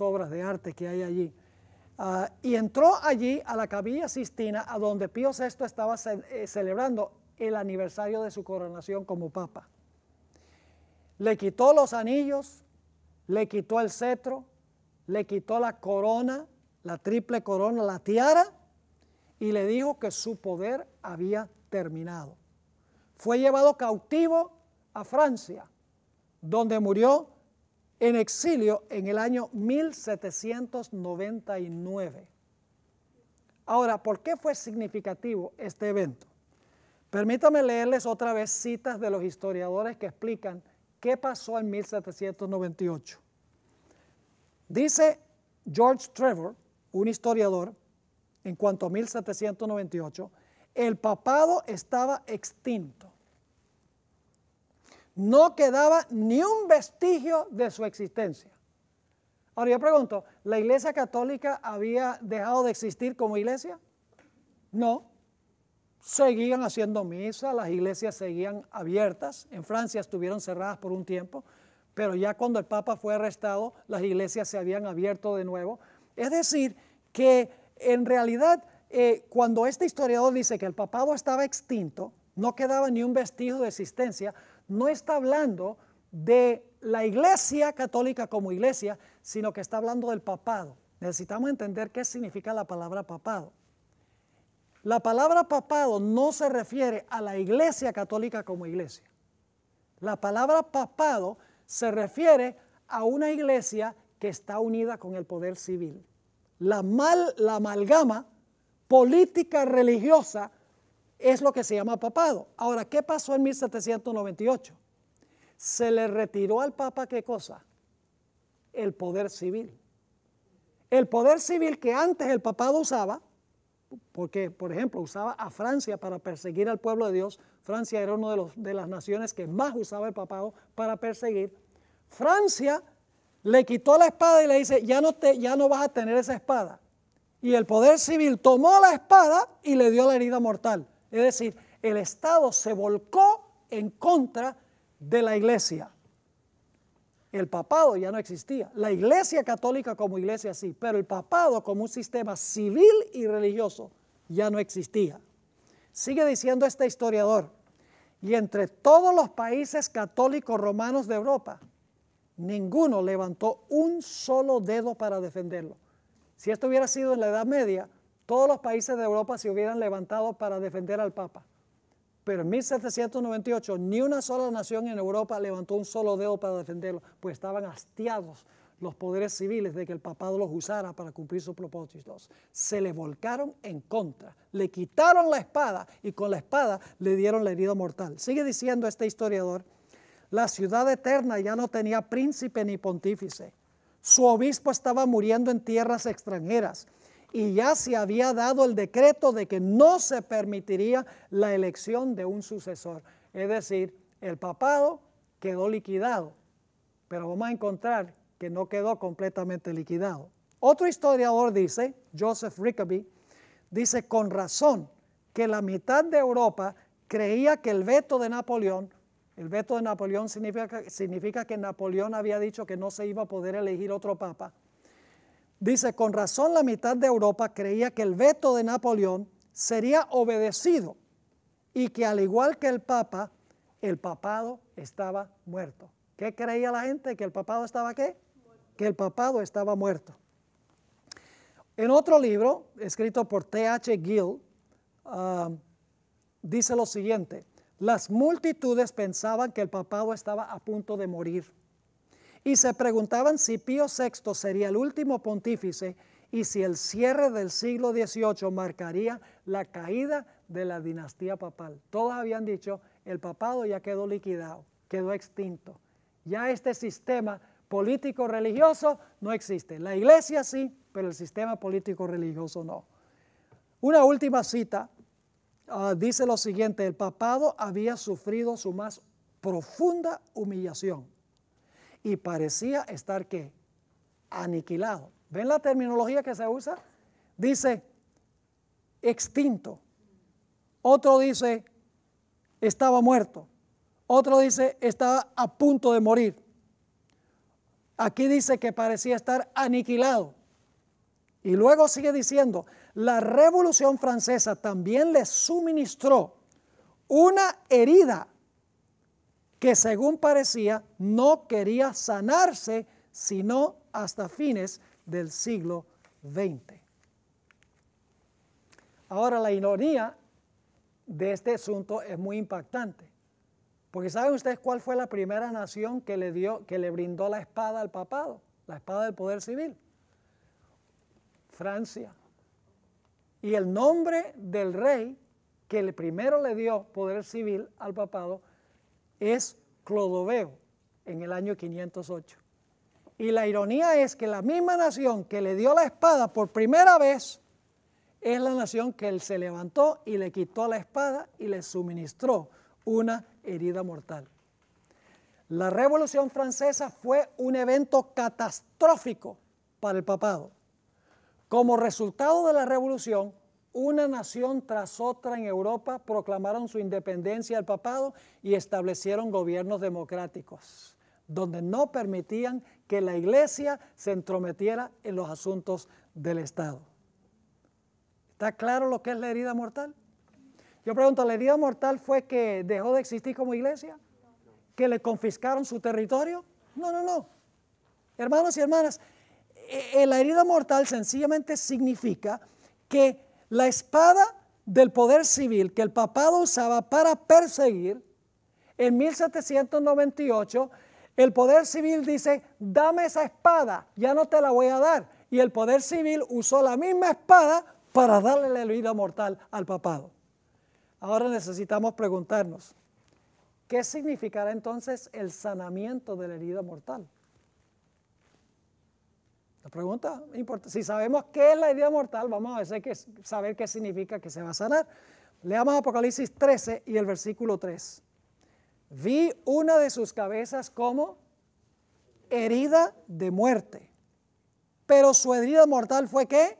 obras de arte que hay allí. Ah, y entró allí a la capilla Sixtina, a donde Pío VI estaba eh, celebrando el aniversario de su coronación como papa le quitó los anillos, le quitó el cetro, le quitó la corona, la triple corona, la tiara, y le dijo que su poder había terminado. Fue llevado cautivo a Francia, donde murió en exilio en el año 1799. Ahora, ¿por qué fue significativo este evento? Permítame leerles otra vez citas de los historiadores que explican ¿Qué pasó en 1798? Dice George Trevor, un historiador, en cuanto a 1798, el papado estaba extinto. No quedaba ni un vestigio de su existencia. Ahora yo pregunto, ¿la Iglesia Católica había dejado de existir como iglesia? No seguían haciendo misa, las iglesias seguían abiertas, en Francia estuvieron cerradas por un tiempo, pero ya cuando el Papa fue arrestado, las iglesias se habían abierto de nuevo. Es decir, que en realidad eh, cuando este historiador dice que el papado estaba extinto, no quedaba ni un vestigio de existencia, no está hablando de la iglesia católica como iglesia, sino que está hablando del papado. Necesitamos entender qué significa la palabra papado. La palabra papado no se refiere a la iglesia católica como iglesia. La palabra papado se refiere a una iglesia que está unida con el poder civil. La, mal, la amalgama política religiosa es lo que se llama papado. Ahora, ¿qué pasó en 1798? Se le retiró al papa qué cosa? El poder civil. El poder civil que antes el papado usaba, porque, por ejemplo, usaba a Francia para perseguir al pueblo de Dios. Francia era una de, los, de las naciones que más usaba el papado para perseguir. Francia le quitó la espada y le dice, ya no, te, ya no vas a tener esa espada. Y el poder civil tomó la espada y le dio la herida mortal. Es decir, el Estado se volcó en contra de la iglesia. El papado ya no existía. La iglesia católica como iglesia sí, pero el papado como un sistema civil y religioso ya no existía. Sigue diciendo este historiador, y entre todos los países católicos romanos de Europa, ninguno levantó un solo dedo para defenderlo. Si esto hubiera sido en la Edad Media, todos los países de Europa se hubieran levantado para defender al Papa. Pero en 1798 ni una sola nación en Europa levantó un solo dedo para defenderlo, pues estaban hastiados los poderes civiles de que el papado los usara para cumplir sus propósitos. Se le volcaron en contra, le quitaron la espada y con la espada le dieron la herida mortal. Sigue diciendo este historiador, la ciudad eterna ya no tenía príncipe ni pontífice. Su obispo estaba muriendo en tierras extranjeras y ya se había dado el decreto de que no se permitiría la elección de un sucesor. Es decir, el papado quedó liquidado, pero vamos a encontrar que no quedó completamente liquidado. Otro historiador dice, Joseph Rickaby, dice con razón que la mitad de Europa creía que el veto de Napoleón, el veto de Napoleón significa, significa que Napoleón había dicho que no se iba a poder elegir otro papa, Dice, con razón la mitad de Europa creía que el veto de Napoleón sería obedecido y que al igual que el Papa, el papado estaba muerto. ¿Qué creía la gente? ¿Que el papado estaba qué? Que el papado estaba muerto. En otro libro, escrito por T.H. Gill, ah, dice lo siguiente, las multitudes pensaban que el papado estaba a punto de morir y se preguntaban si Pío VI sería el último pontífice y si el cierre del siglo XVIII marcaría la caída de la dinastía papal. Todos habían dicho, el papado ya quedó liquidado, quedó extinto. Ya este sistema político-religioso no existe. La iglesia sí, pero el sistema político-religioso no. Una última cita ah, dice lo siguiente, el papado había sufrido su más profunda humillación y parecía estar que aniquilado. ¿Ven la terminología que se usa? Dice extinto. Otro dice estaba muerto. Otro dice estaba a punto de morir. Aquí dice que parecía estar aniquilado. Y luego sigue diciendo, la Revolución Francesa también le suministró una herida que según parecía no quería sanarse sino hasta fines del siglo XX. Ahora la ironía de este asunto es muy impactante, porque ¿saben ustedes cuál fue la primera nación que le, dio, que le brindó la espada al papado, la espada del poder civil? Francia. Y el nombre del rey que primero le dio poder civil al papado es Clodoveo en el año 508. Y la ironía es que la misma nación que le dio la espada por primera vez es la nación que él se levantó y le quitó la espada y le suministró una herida mortal. La Revolución Francesa fue un evento catastrófico para el papado. Como resultado de la revolución, una nación tras otra en Europa proclamaron su independencia al papado y establecieron gobiernos democráticos, donde no permitían que la iglesia se entrometiera en los asuntos del Estado. ¿Está claro lo que es la herida mortal? Yo pregunto, ¿la herida mortal fue que dejó de existir como iglesia? ¿Que le confiscaron su territorio? No, no, no. Hermanos y hermanas, eh, eh, la herida mortal sencillamente significa que la espada del poder civil que el papado usaba para perseguir, en 1798, el poder civil dice, dame esa espada, ya no te la voy a dar. Y el poder civil usó la misma espada para darle la herida mortal al papado. Ahora necesitamos preguntarnos, ¿qué significará entonces el sanamiento de la herida mortal? La pregunta importa. Si sabemos qué es la herida mortal, vamos a decir que, saber qué significa que se va a sanar. Leamos Apocalipsis 13 y el versículo 3. Vi una de sus cabezas como herida de muerte, pero su herida mortal fue que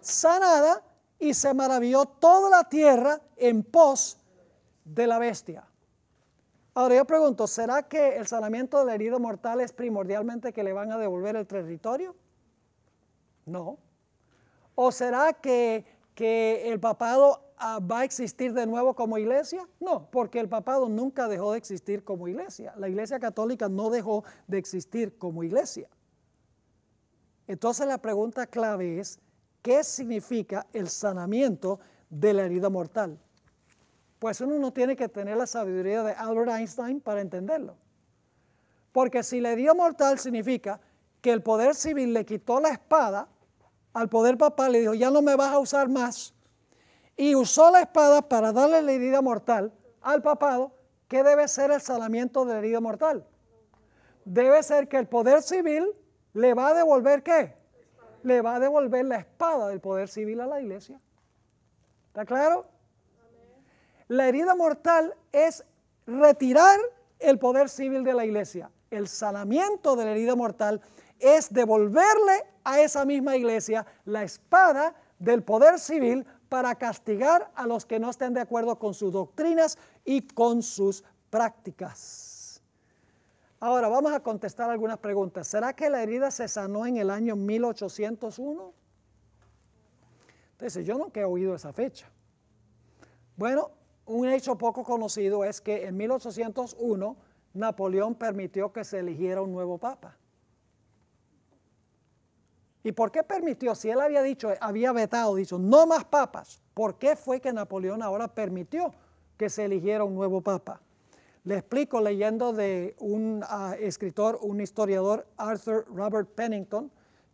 sanada y se maravilló toda la tierra en pos de la bestia. Ahora yo pregunto, ¿será que el sanamiento de la herida mortal es primordialmente que le van a devolver el territorio? No. ¿O será que, el papado ah, va a existir de nuevo como iglesia? No, porque el papado nunca dejó de existir como iglesia. La iglesia católica no dejó de existir como iglesia. Entonces la pregunta clave es, ¿qué significa el sanamiento de la herida mortal? Pues uno no tiene que tener la sabiduría de Albert Einstein para entenderlo. Porque si la herida mortal significa que el poder civil le quitó la espada, al poder papal le dijo, ya no me vas a usar más. Y usó la espada para darle la herida mortal al papado, que debe ser el salamiento de la herida mortal. Debe ser que el poder civil le va a devolver qué? Le va a devolver la espada del poder civil a la iglesia. ¿Está claro? La herida mortal es retirar el poder civil de la iglesia. El salamiento de la herida mortal es devolverle a esa misma iglesia la espada del poder civil para castigar a los que no estén de acuerdo con sus doctrinas y con sus prácticas. Ahora vamos a contestar algunas preguntas. ¿Será que la herida se sanó en el año 1801? Entonces, yo nunca he oído esa fecha. Bueno, un hecho poco conocido es que en 1801 Napoleón permitió que se eligiera un nuevo papa. ¿Y por qué permitió? Si él había dicho, había vetado, dicho, no más papas, ¿por qué fue que Napoleón ahora permitió que se eligiera un nuevo papa? Le explico leyendo de un ah, escritor, un historiador, Arthur Robert Pennington,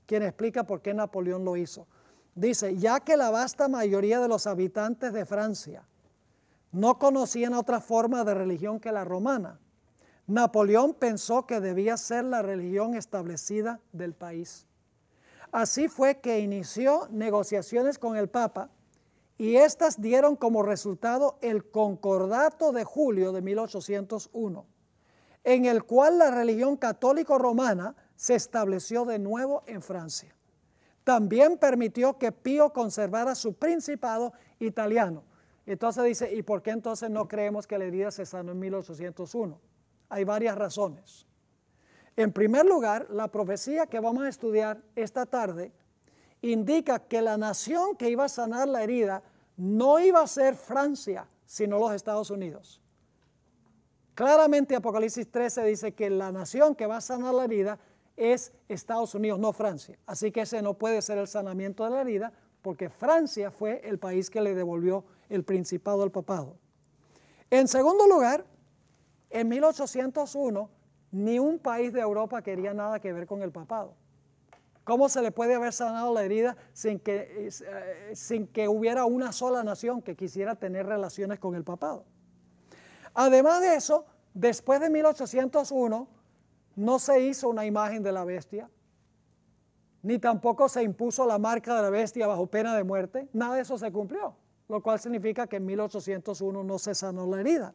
quien explica por qué Napoleón lo hizo. Dice, ya que la vasta mayoría de los habitantes de Francia no conocían otra forma de religión que la romana, Napoleón pensó que debía ser la religión establecida del país. Así fue que inició negociaciones con el Papa y éstas dieron como resultado el Concordato de Julio de 1801, en el cual la religión católico-romana se estableció de nuevo en Francia. También permitió que Pío conservara su principado italiano. Entonces dice, ¿y por qué entonces no creemos que la herida se sanó en 1801? Hay varias razones. En primer lugar, la profecía que vamos a estudiar esta tarde indica que la nación que iba a sanar la herida no iba a ser Francia, sino los Estados Unidos. Claramente Apocalipsis 13 dice que la nación que va a sanar la herida es Estados Unidos, no Francia. Así que ese no puede ser el sanamiento de la herida porque Francia fue el país que le devolvió el principado al papado. En segundo lugar, en 1801 ni un país de Europa quería nada que ver con el papado. ¿Cómo se le puede haber sanado la herida sin que, eh, sin que hubiera una sola nación que quisiera tener relaciones con el papado? Además de eso, después de 1801, no se hizo una imagen de la bestia, ni tampoco se impuso la marca de la bestia bajo pena de muerte, nada de eso se cumplió, lo cual significa que en 1801 no se sanó la herida.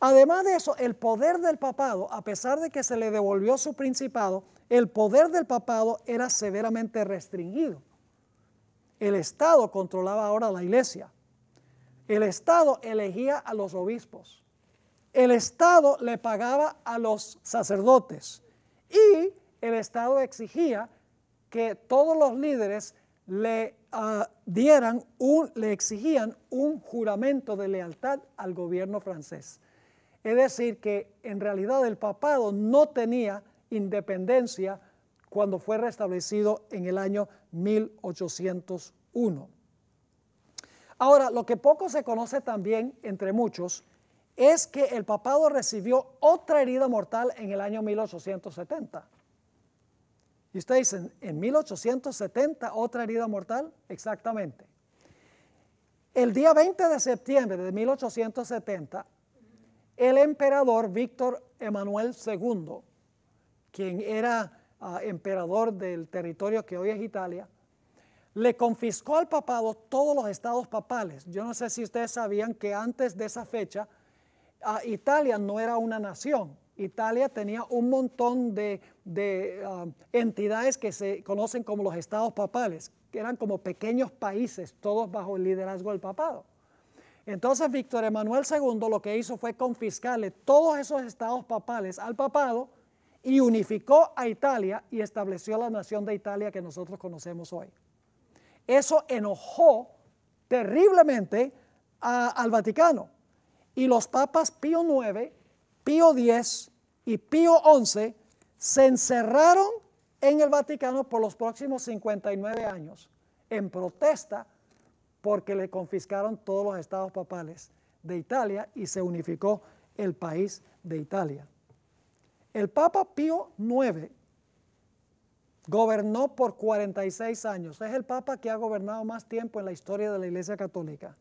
Además de eso, el poder del papado, a pesar de que se le devolvió su principado, el poder del papado era severamente restringido. El Estado controlaba ahora la iglesia. El Estado elegía a los obispos. El Estado le pagaba a los sacerdotes. Y el Estado exigía que todos los líderes le ah, dieran un, le exigían un juramento de lealtad al gobierno francés. Es decir, que en realidad el papado no tenía independencia cuando fue restablecido en el año 1801. Ahora, lo que poco se conoce también entre muchos es que el papado recibió otra herida mortal en el año 1870. Y ustedes dicen, ¿en 1870 otra herida mortal? Exactamente. El día 20 de septiembre de 1870, el emperador Víctor Emanuel II, quien era ah, emperador del territorio que hoy es Italia, le confiscó al papado todos los estados papales. Yo no sé si ustedes sabían que antes de esa fecha, ah, Italia no era una nación. Italia tenía un montón de, ah, entidades que se conocen como los estados papales, que eran como pequeños países, todos bajo el liderazgo del papado. Entonces, Víctor Emanuel II lo que hizo fue confiscarle todos esos estados papales al papado y unificó a Italia y estableció la nación de Italia que nosotros conocemos hoy. Eso enojó terriblemente al Vaticano. Y los papas Pío IX, Pío X y Pío XI se encerraron en el Vaticano por los próximos 59 años en protesta porque le confiscaron todos los estados papales de Italia y se unificó el país de Italia. El Papa Pío IX gobernó por 46 años. Es el Papa que ha gobernado más tiempo en la historia de la Iglesia Católica.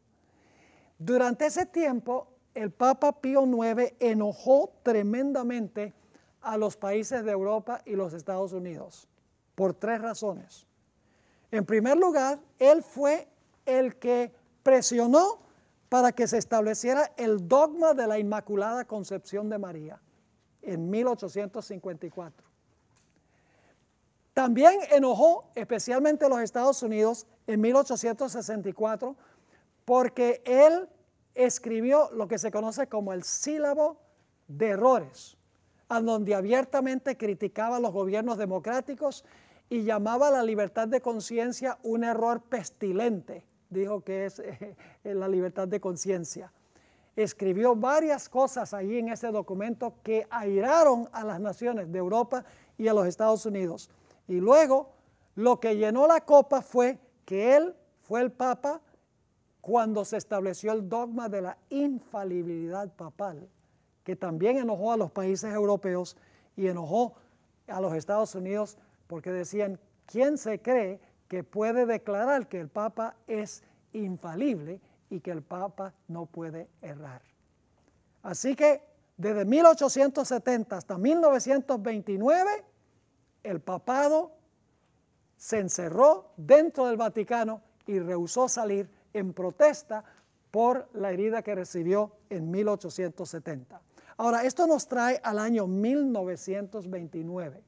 Durante ese tiempo, el Papa Pío IX enojó tremendamente a los países de Europa y los Estados Unidos por tres razones. En primer lugar, él fue el que presionó para que se estableciera el dogma de la Inmaculada Concepción de María en 1854. También enojó especialmente a los Estados Unidos en 1864 porque él escribió lo que se conoce como el sílabo de errores, a donde abiertamente criticaba a los gobiernos democráticos y llamaba a la libertad de conciencia un error pestilente dijo que es eh, la libertad de conciencia. Escribió varias cosas allí en ese documento que airaron a las naciones de Europa y a los Estados Unidos. Y luego lo que llenó la copa fue que él fue el Papa cuando se estableció el dogma de la infalibilidad papal, que también enojó a los países europeos y enojó a los Estados Unidos porque decían, ¿quién se cree que puede declarar que el Papa es infalible y que el Papa no puede errar. Así que desde 1870 hasta 1929, el papado se encerró dentro del Vaticano y rehusó salir en protesta por la herida que recibió en 1870. Ahora, esto nos trae al año 1929.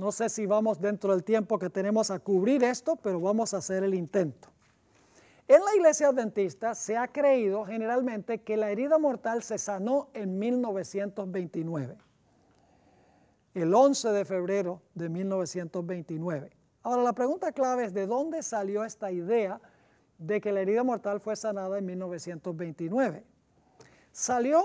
No sé si vamos dentro del tiempo que tenemos a cubrir esto, pero vamos a hacer el intento. En la iglesia adventista se ha creído generalmente que la herida mortal se sanó en 1929, el 11 de febrero de 1929. Ahora la pregunta clave es de dónde salió esta idea de que la herida mortal fue sanada en 1929. Salió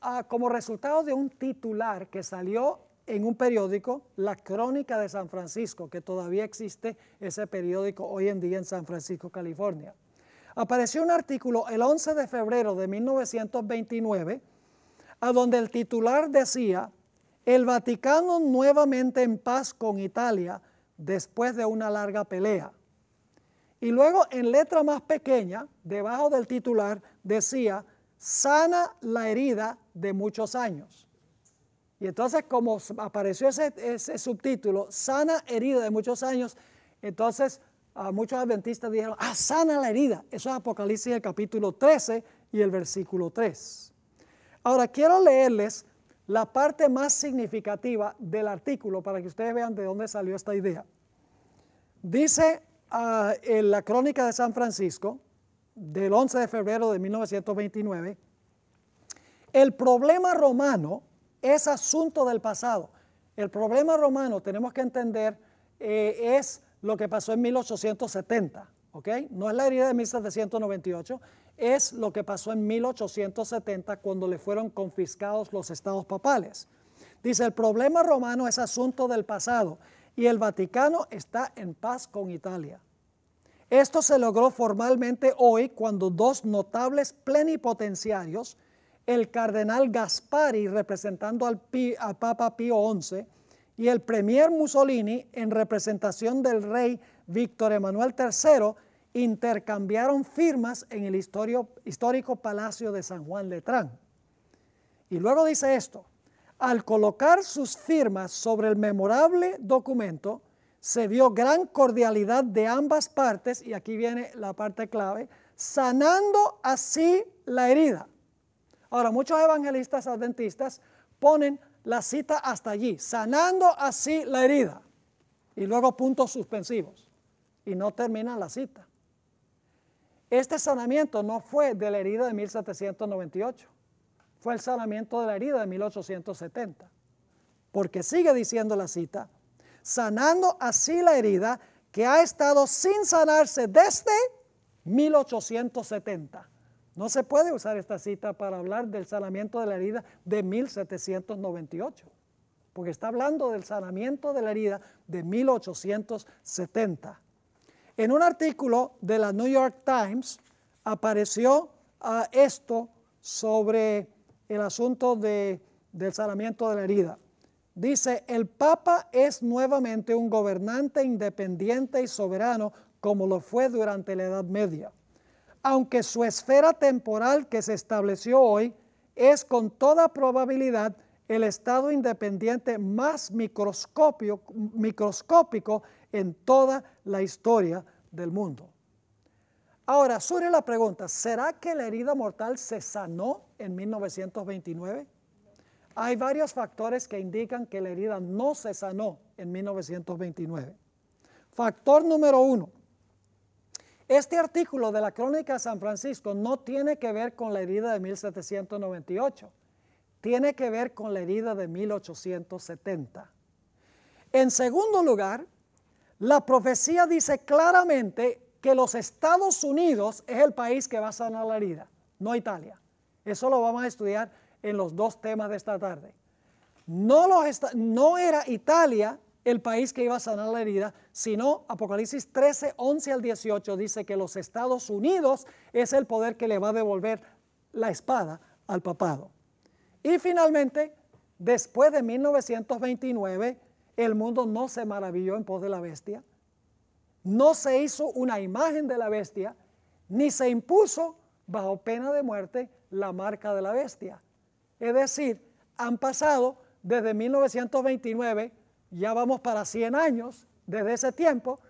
ah, como resultado de un titular que salió en un periódico, La Crónica de San Francisco, que todavía existe ese periódico hoy en día en San Francisco, California. Apareció un artículo el 11 de febrero de 1929, a donde el titular decía, el Vaticano nuevamente en paz con Italia después de una larga pelea. Y luego en letra más pequeña, debajo del titular, decía, sana la herida de muchos años. Y entonces como apareció ese, subtítulo, sana herida de muchos años, entonces ah, muchos adventistas dijeron, ah, sana la herida. Eso es Apocalipsis el capítulo 13 y el versículo 3. Ahora quiero leerles la parte más significativa del artículo para que ustedes vean de dónde salió esta idea. Dice ah, en la crónica de San Francisco del 11 de febrero de 1929, el problema romano es asunto del pasado. El problema romano, tenemos que entender, eh, es lo que pasó en 1870, ¿ok? No es la herida de 1798, es lo que pasó en 1870 cuando le fueron confiscados los estados papales. Dice, el problema romano es asunto del pasado y el Vaticano está en paz con Italia. Esto se logró formalmente hoy cuando dos notables plenipotenciarios el cardenal Gaspari representando al, Papa Pío XI y el premier Mussolini en representación del rey Víctor Emanuel III intercambiaron firmas en el histórico Palacio de San Juan Letrán. Y luego dice esto, al colocar sus firmas sobre el memorable documento, se vio gran cordialidad de ambas partes, y aquí viene la parte clave, sanando así la herida Ahora, muchos evangelistas adventistas ponen la cita hasta allí, sanando así la herida, y luego puntos suspensivos, y no terminan la cita. Este sanamiento no fue de la herida de 1798, fue el sanamiento de la herida de 1870, porque sigue diciendo la cita, sanando así la herida que ha estado sin sanarse desde 1870. No se puede usar esta cita para hablar del sanamiento de la herida de 1798, porque está hablando del sanamiento de la herida de 1870. En un artículo de la New York Times apareció ah, esto sobre el asunto del sanamiento de la herida. Dice, el Papa es nuevamente un gobernante independiente y soberano como lo fue durante la Edad Media aunque su esfera temporal que se estableció hoy es con toda probabilidad el estado independiente más microscópico en toda la historia del mundo. Ahora surge la pregunta, ¿será que la herida mortal se sanó en 1929? Hay varios factores que indican que la herida no se sanó en 1929. Factor número uno, este artículo de la Crónica de San Francisco no tiene que ver con la herida de 1798, tiene que ver con la herida de 1870. En segundo lugar, la profecía dice claramente que los Estados Unidos es el país que va a sanar la herida, no Italia. Eso lo vamos a estudiar en los dos temas de esta tarde. No, no era Italia el país que iba a sanar la herida, sino Apocalipsis 13, 11 al 18 dice que los Estados Unidos es el poder que le va a devolver la espada al papado. Y finalmente, después de 1929, el mundo no se maravilló en pos de la bestia, no se hizo una imagen de la bestia, ni se impuso bajo pena de muerte la marca de la bestia. Es decir, han pasado desde 1929 ya vamos para 100 años desde ese tiempo,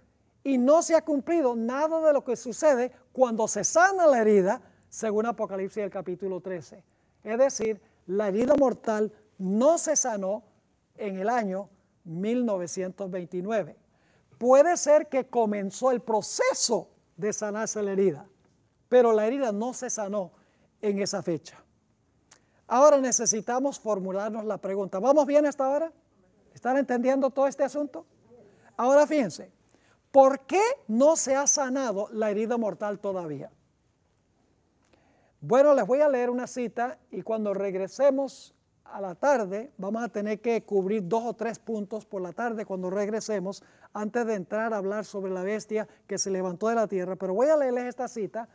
y no se ha cumplido nada de lo que sucede cuando se sana la herida, según Apocalipsis del capítulo 13. Es decir, la herida mortal no se sanó en el año 1929. Puede ser que comenzó el proceso de sanarse la herida, pero la herida no se sanó en esa fecha. Ahora necesitamos formularnos la pregunta. ¿Vamos bien hasta ahora? ¿Están entendiendo todo este asunto? Ahora fíjense, ¿por qué no se ha sanado la herida mortal todavía? Bueno, les voy a leer una cita y cuando regresemos a la tarde, vamos a tener que cubrir dos o tres puntos por la tarde cuando regresemos, antes de entrar a hablar sobre la bestia que se levantó de la tierra. Pero voy a leerles esta cita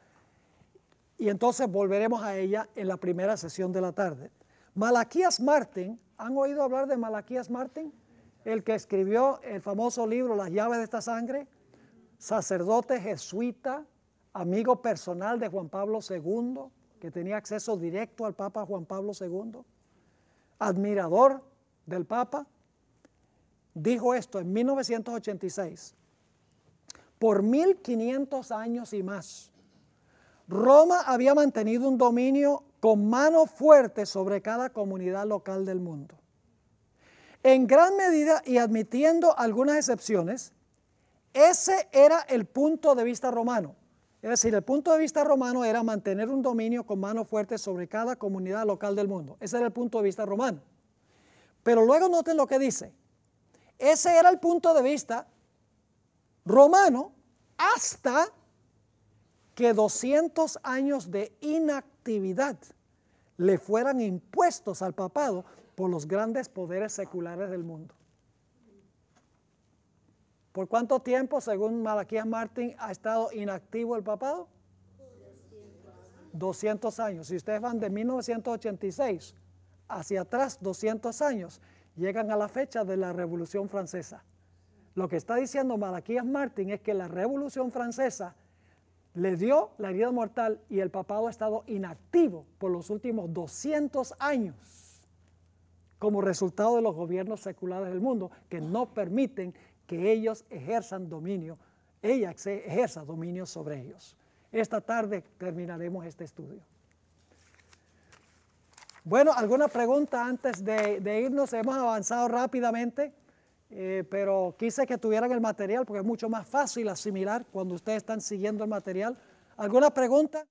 y entonces volveremos a ella en la primera sesión de la tarde. Malaquías Martin ¿Han oído hablar de Malaquías Martín? El que escribió el famoso libro Las llaves de esta sangre, sacerdote jesuita, amigo personal de Juan Pablo II, que tenía acceso directo al Papa Juan Pablo II, admirador del Papa, dijo esto en 1986. Por 1500 años y más, Roma había mantenido un dominio con mano fuerte sobre cada comunidad local del mundo. En gran medida, y admitiendo algunas excepciones, ese era el punto de vista romano. Es decir, el punto de vista romano era mantener un dominio con mano fuerte sobre cada comunidad local del mundo. Ese era el punto de vista romano. Pero luego noten lo que dice. Ese era el punto de vista romano hasta que 200 años de inactividad le fueran impuestos al papado por los grandes poderes seculares del mundo. ¿Por cuánto tiempo, según Malaquías Martín, ha estado inactivo el papado? 200 años. Si ustedes van de 1986 hacia atrás, 200 años, llegan a la fecha de la Revolución Francesa. Lo que está diciendo Malaquías Martín es que la Revolución Francesa le dio la herida mortal y el papado ha estado inactivo por los últimos 200 años como resultado de los gobiernos seculares del mundo que no permiten que ellos ejerzan dominio, ella ejerza dominio sobre ellos. Esta tarde terminaremos este estudio. Bueno, ¿alguna pregunta antes de, irnos? Hemos avanzado rápidamente. Eh, pero quise que tuvieran el material porque es mucho más fácil asimilar cuando ustedes están siguiendo el material. ¿Alguna pregunta?